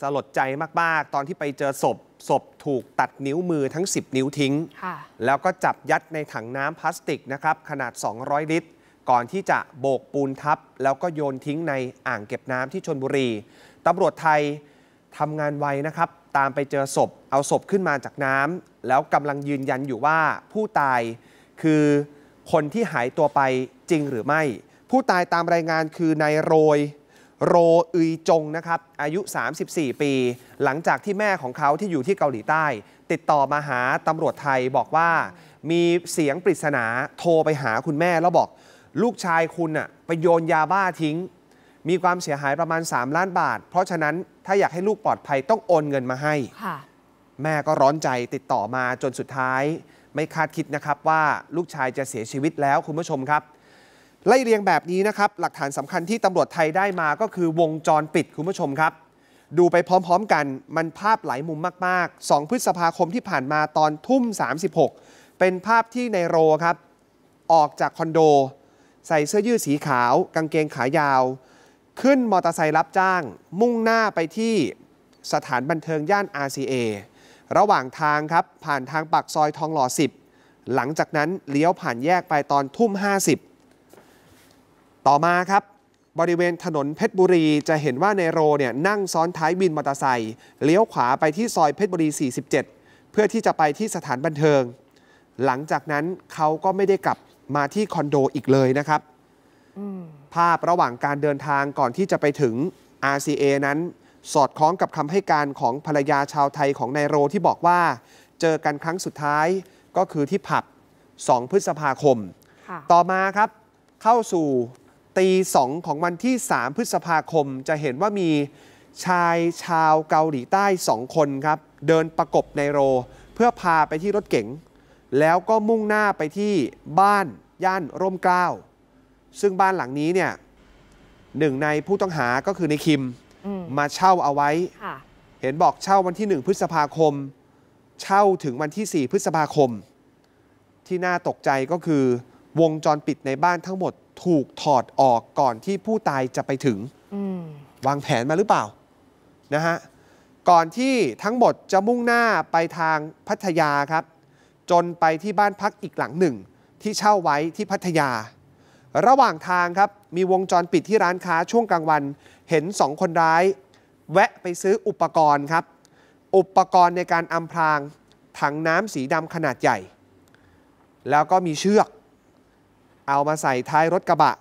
สลดใจมากๆตอนที่ไปเจอศพศพถูกตัดนิ้วมือทั้ง 10 นิ้วทิ้ง แล้วก็จับยัดในถังน้ำพลาสติกนะครับขนาด 200 ลิตร ก่อนที่จะโบกปูนทับ แล้วก็โยนทิ้งในอ่างเก็บน้ำที่ชนบุรีตำรวจไทยทำงานไวนะครับ ตามไปเจอศพเอาศพขึ้นมาจากน้ำแล้วกำลังยืนยันอยู่ว่าผู้ตายคือคนที่หายตัวไปจริงหรือไม่ ผู้ตายตามรายงานคือนายโรยโรอึยจงนะครับ อายุ 34 ปี หลังจากที่แม่ของเขาที่อยู่ที่เกาหลีใต้ ติดต่อมาหาตำรวจไทยบอกว่ามีเสียงปริศนา โทรไปหาคุณแม่แล้วบอกลูกชายคุณน่ะไปโยนยาบ้าทิ้ง มีความเสียหายประมาณ 3 ล้านบาท เพราะฉะนั้นถ้าอยากให้ลูกปลอดภัยต้องโอนเงินมาให้ แม่ก็ร้อนใจติดต่อมาจนสุดท้าย ไม่คาดคิดนะครับว่าลูกชายจะเสียชีวิตแล้วคุณผู้ชมครับไล่เรียงแบบนี้นะครับ หลักฐานสำคัญที่ตำรวจไทยได้มาก็คือวงจรปิดคุณผู้ชมครับ ดูไปพร้อมๆกัน มันภาพหลายมุมมากๆ2พฤษภาคมที่ผ่านมาตอนทุ่ม 36 เป็นภาพที่ในโรครับ ออกจากคอนโด ใส่เสื้อยืดสีขาว กางเกงขายาว ขึ้นมอเตอร์ไซค์รับจ้างมุ่งหน้าไปที่สถานบันเทิงย่าน RCA ระหว่างทางครับผ่านทางปากซอยทองหล่อ 10 หลังจากนั้นเลี้ยวผ่านแยกไปตอนทุ่ม 50ต่อมาครับ บริเวณถนนเพชรบุรี จะเห็นว่าในโรเนี่ยนั่งซ้อนท้ายวินมอเตอร์ไซค์เลี้ยวขวาไปที่ซอยเพชรบุรี 47 เพื่อที่จะไปที่สถานบันเทิง หลังจากนั้นเขาก็ไม่ได้กลับมาที่คอนโดอีกเลยนะครับ ภาพระหว่างการเดินทางก่อนที่จะไปถึง RCA นั้นสอดคล้องกับคำให้การของภรรยาชาวไทยของนายโรที่บอกว่าเจอกันครั้งสุดท้ายก็คือที่ผับ2พฤษภาคมต่อมาครับเข้าสู่ตีสองของวันที่ 3 พฤษภาคมจะเห็นว่ามีชายชาวเกาหลีใต้สองคนครับ เดินประกบในโร เพื่อพาไปที่รถเก๋ง แล้วก็มุ่งหน้าไปที่บ้านย่านร่มเกล้า ซึ่งบ้านหลังนี้เนี่ยหนึ่งในผู้ต้องหาก็คือในคิมมมาเช่าเอาไว้ เห็นบอกเช่าวันที่หนึ่งพฤษภาคม เช่าถึงวันที่ 4 พฤษภาคม ที่น่าตกใจก็คือวงจรปิดในบ้านทั้งหมดถูกถอดออกก่อนที่ผู้ตายจะไปถึงวางแผนมาหรือเปล่านะฮะก่อนที่ทั้งหมดจะมุ่งหน้าไปทางพัทยาครับ จนไปที่บ้านพักอีกหลังหนึ่ง ที่เช่าไว้ที่พัทยา ระหว่างทางครับมีวงจรปิดที่ร้านค้าช่วงกลางวัน เห็นสองคนร้าย แวะไปซื้ออุปกรณ์ครับ อุปกรณ์ในการอำพรางถังน้ำสีดำขนาดใหญ่ แล้วก็มีเชือกเอามาใส่ท้ายรถกระบะ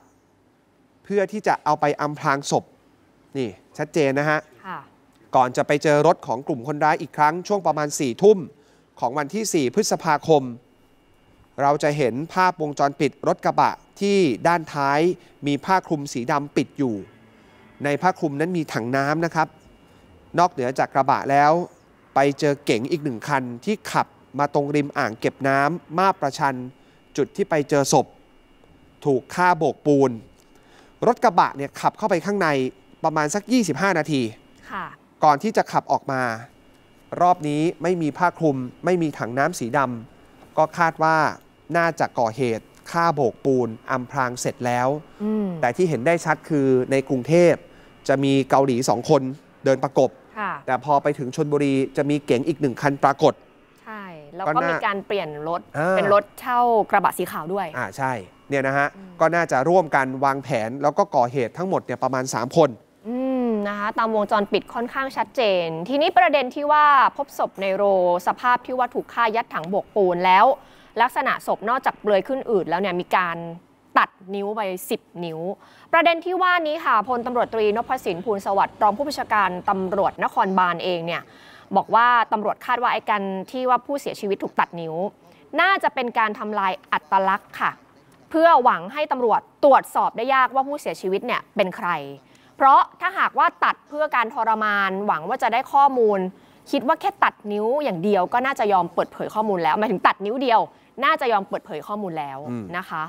เพื่อที่จะเอาไปอำพรางศพนี่ชัดเจนนะฮะก่อนจะไปเจอรถของกลุ่มคนร้ายอีกครั้ง ช่วงประมาณ4ี่ทุ่มของวันที่ 4 พฤษภาคม เราจะเห็นภาพวงจรปิดรถกระบะที่ด้านท้ายมีผ้าคลุมสีดำปิดอยู่ ในผ้าคลุมนั้นมีถังน้ำนะครับ นอกเหนือจากกระบะแล้วไปเจอเก๋งอีกหนึ่งคัน ที่ขับมาตรงริมอ่างเก็บน้ำมาประชันจุดที่ไปเจอศพถูกฆ่าโบกปูนรถกระบะเนี่ย ขับเข้าไปข้างในประมาณสัก 25 นาที ก่อนที่จะขับออกมา รอบนี้ไม่มีผ้าคลุมไม่มีถังน้ำสีดำก็คาดว่าน่าจะก่อเหตุฆ่าโบกปูนอำพรางเสร็จแล้ว แต่ที่เห็นได้ชัดคือในกรุงเทพ จะมีเกาหลีสองคนเดินประกบ แต่พอไปถึงชนบุรีจะมีเก๋งอีกหนึ่งคันปรากฏ ใช่แล้วก็มีการเปลี่ยนรถเป็นรถเช่ากระบะสีขาวด้วยอ่าใช่นี่ยนะฮะก็น่าจะร่วมกันวางแผน แล้วก็ก่อเหตุทั้งหมดเนี่ยประมาณ 3 คนนะคะตามวงจรปิดค่อนข้างชัดเจน ทีนี้ประเด็นที่ว่าพบศพในโรสภาพที่ว่าถูกฆ่ายัดถังบกปูนแล้ว ลักษณะศพนอกจากเปลือยขึ้นอืดแล้วเนี่ยมีการตัดนิ้วไป 10 นิ้ว ประเด็นที่ว่านี้ค่ะพลตำรวจตรีนพสินภูลสวัสดิ์รองผู้บัญชาการตำรวจนครบาลเองเนี่ยบอกว่าตำรวจคาดว่าไอ้กันที่ว่าผู้เสียชีวิตถูกตัดนิ้ว น่าจะเป็นการทำลายอัตลักษณ์ค่ะเพื่อหวังให้ตำรวจตรวจสอบได้ยากว่าผู้เสียชีวิตเนี่ยเป็นใคร เพราะถ้าหากว่าตัดเพื่อการทรมานหวังว่าจะได้ข้อมูล คิดว่าแค่ตัดนิ้วอย่างเดียว ก็น่าจะยอมเปิดเผยข้อมูลแล้วหมายถึงตัดนิ้วเดียวน่าจะยอมเปิดเผยข้อมูลแล้วนะคะ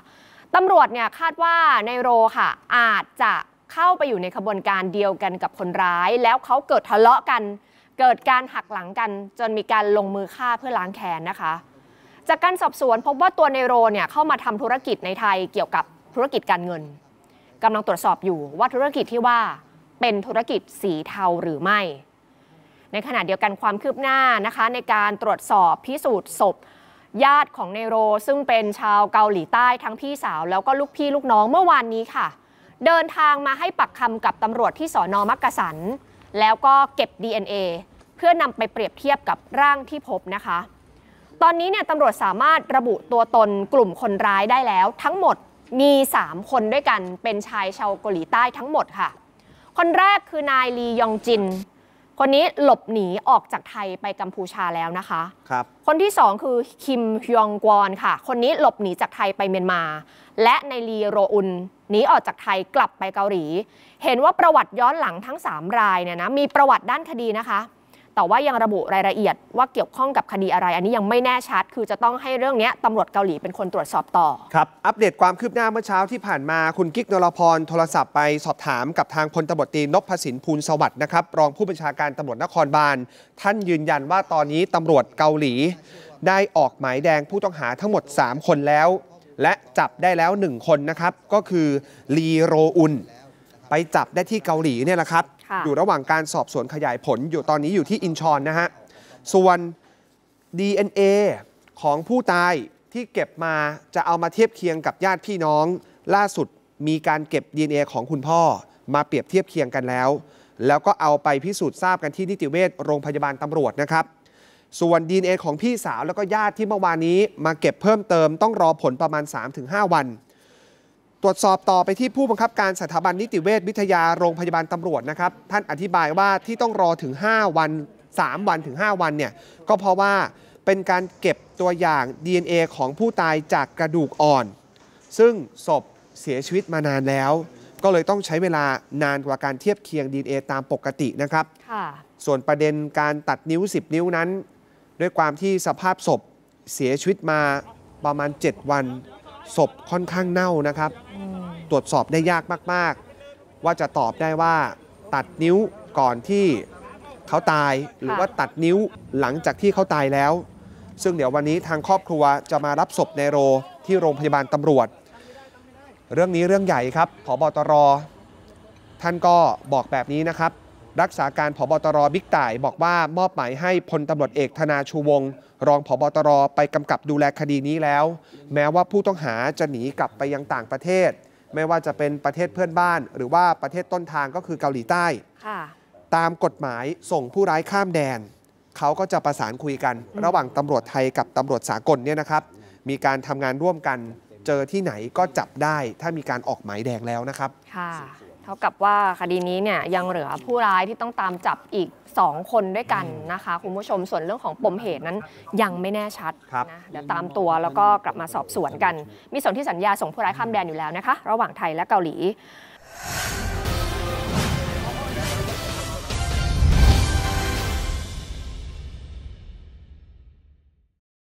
ตำรวจเนี่ยคาดว่าในโรค่ะอาจจะเข้าไปอยู่ในขบวนการเดียวกันกับคนร้าย แล้วเขาเกิดทะเลาะกัน เกิดการหักหลังกัน จนมีการลงมือฆ่าเพื่อล้างแค้นนะคะจากการสอบสวนพบว่าตัวเนโรเนี่ยเข้ามาทำธุรกิจในไทยเกี่ยวกับธุรกิจการเงิน กำลังตรวจสอบอยู่ว่าธุรกิจที่ว่าเป็นธุรกิจสีเทาหรือไม่ ในขณะเดียวกันความคืบหน้านะคะ ในการตรวจสอบพิสูจน์ศพญาติของเนโร ซึ่งเป็นชาวเกาหลีใต้ทั้งพี่สาว แล้วก็ลูกพี่ลูกน้องเมื่อวานนี้ค่ะ เดินทางมาให้ปักคำกับตำรวจที่สอนอมักกะสันแล้วก็เก็บ DNA เพื่อนำไปเปรียบเทียบกับร่างที่พบนะคะตอนนี้เนี่ยตำรวจสามารถระบุตัวตนกลุ่มคนร้ายได้แล้ว ทั้งหมดมี 3 คนด้วยกันเป็นชายชาวเกาหลีใต้ทั้งหมดค่ะ คนแรกคือนายลียองจิน คนนี้หลบหนีออกจากไทยไปกัมพูชาแล้วนะคะครับ คนที่2คือคิมฮยองกอนค่ะ คนนี้หลบหนีจากไทยไปเมียนมา และนายลีโรอุนหนีออกจากไทยกลับไปเกาหลี เห็นว่าประวัติย้อนหลังทั้ง 3 รายเนี่ยนะมีประวัติด้านคดีนะคะแต่ว่ายังระบุรายละเอียดว่าเกี่ยวข้องกับคดีอะไร อันนี้ยังไม่แน่ชัด คือจะต้องให้เรื่องนี้ตำรวจเกาหลีเป็นคนตรวจสอบต่อ ครับ อัปเดตความคืบหน้าเมื่อเช้าที่ผ่านมาคุณกิ๊กนรพรโทรศัพท์ไปสอบถามกับทางพลตบตีนพสินภูลสวัสดิ์นะครับ รองผู้บัญชาการตำรวจนครบาลท่านยืนยันว่าตอนนี้ตำรวจเกาหลี ได้ออกหมายแดงผู้ต้องหาทั้งหมด 3 คนแล้ว และจับได้แล้ว 1 คนนะครับ ก็คือลีโรอุนไปจับได้ที่เกาหลีเนี่ยแหละครับอยู่ระหว่างการสอบสวนขยายผลอยู่ตอนนี้อยู่ที่อินชอนนะฮะ ส่วน DNA ของผู้ตายที่เก็บมาจะเอามาเทียบเคียงกับญาติพี่น้องล่าสุดมีการเก็บ DNA ของคุณพ่อมาเปรียบเทียบเคียงกันแล้ว แล้วก็เอาไปพิสูจน์ทราบกันที่นิติเวชโรงพยาบาลตำรวจนะครับ ส่วน DNA ของพี่สาวแล้วก็ญาติที่เมื่อวานนี้มาเก็บเพิ่มเติมต้องรอผลประมาณ 3-5 วันตรวจสอบต่อไปที่ผู้บังคับการสถาบันนิติเวชวิทยาโรงพยาบาลตำรวจนะครับท่านอธิบายว่าที่ต้องรอถึง 5 วัน 3 วันถึง 5 วันเนี่ยก็เพราะว่าเป็นการเก็บตัวอย่าง DNA ของผู้ตายจากกระดูกอ่อน ซึ่งศพเสียชีวิตมานานแล้ว ก็เลยต้องใช้เวลานานกว่าการเทียบเคียง DNA ตามปกตินะครับ ส่วนประเด็นการตัดนิ้ว 10 นิ้วนั้น ด้วยความที่สภาพศพเสียชีวิตมาประมาณ 7 วันศพค่อนข้างเน่านะครับ ตรวจสอบได้ยากมากๆ ว่าจะตอบได้ว่าตัดนิ้วก่อนที่เขาตาย หรือว่าตัดนิ้วหลังจากที่เขาตายแล้ว ซึ่งเดี๋ยววันนี้ทางครอบครัวจะมารับศพในโรที่โรงพยาบาลตำรวจ เรื่องนี้เรื่องใหญ่ครับผบตรท่านก็บอกแบบนี้นะครับรักษาการผบตร บิ๊กต่าย บอกว่า มอบหมายให้พลตารวจเอกธนาชูวงศ์รองผบตร ไปกำกับดูแลคดีนี้แล้ว แม้ว่าผู้ต้องหาจะหนีกลับไปยังต่างประเทศ ไม่ว่าจะเป็นประเทศเพื่อนบ้าน หรือว่าประเทศต้นทางก็คือเกาหลีใต้ ตามกฎหมายส่งผู้ร้ายข้ามแดน เขาก็จะประสานคุยกัน ระหว่างตำรวจไทยกับตำรวจสากลเนี่ยนะครับ มีการทำงานร่วมกันเจอที่ไหนก็จับได้ ถ้ามีการออกหมายแดงแล้วนะครับค่ะเท่ากับว่าคดีนี้เนี่ยยังเหลือผู้ร้ายที่ต้องตามจับอีก 2 คนด้วยกันนะคะ คุณผู้ชมส่วนเรื่องของปมเหตุนั้นยังไม่แน่ชัดนะเดี๋ยวตามตัวแล้วก็กลับมาสอบสวนกัน มีส่วนที่สัญญาส่งผู้ร้ายข้ามแดนอยู่แล้วนะคะ ระหว่างไทยและเกาหลี